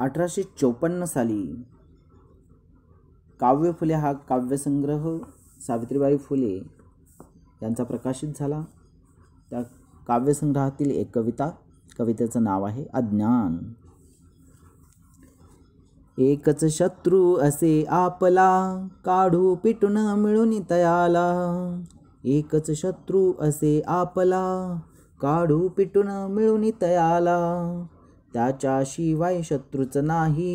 अठराशे चौपन्न साली काव्य फुले हा काव्यसंग्रह सावित्रीबाई फुले यांचा प्रकाशित झाला त्या काव्यसंग्रहातील एक कविता कवितेचं नाव आहे अज्ञान एकच शत्रू असे आपला काढू पिटून मिळून तयाला एकच शत्रू असे आपला काढू पिटून मिळून तयाला त्याच्याशिवाय शत्रूच नाही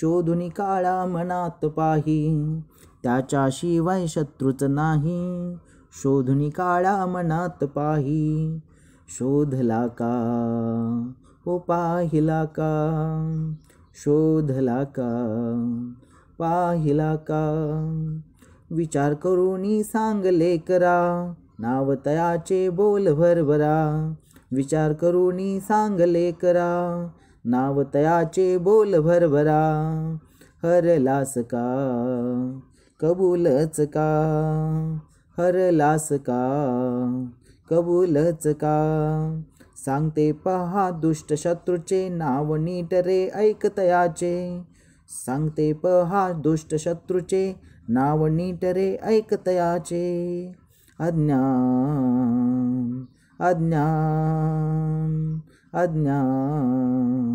शोधून काळा मनात पाही त्याच्याशिवाय शत्रूच नाही शोधून काळा मनात पाही शोधला का हो पाहिला का शोधला का पाहिला का विचार करून सांगले करा नाव तयाचे बोल भरभरा विचार करूनी सांगले करा नाव तयाचे बोल भरभरा हरलास का कबूलच का हरलास का कबूलच का सांगते पहा दुष्ट शत्रूचे नाव नीट रे ऐकतयाचे सांगते पहा दुष्ट शत्रूचे नाव नीट रे ऐकतयाचे अज्ञान अज्ञान अज्ञान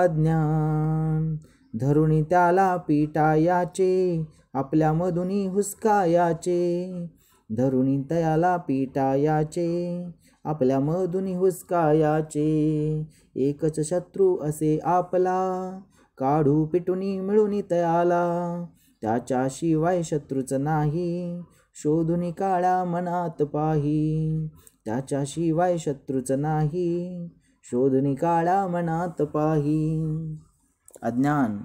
अज्ञान धरुणी त्याला पिटायाचे आपल्यामधून हुसकायाचे धरुणी तयाला पिटायाचे आपल्यामधून हुसकायाचे एकच शत्रू असे आपला काढू पिटुनी मिळून तयाला त्याच्याशिवाय शत्रूच नाही शोधूनी काळ्या मनात पाही त्याच्याशिवाय शत्रूच नाही शोधणी काळा मनात पाही अज्ञान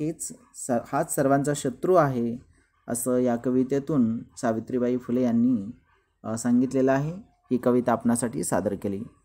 हेच स हाच सर्वांचा शत्रू आहे असं या कवितेतून सावित्रीबाई फुले यांनी सांगितलेलं आहे ही कविता आपणासाठी सादर केली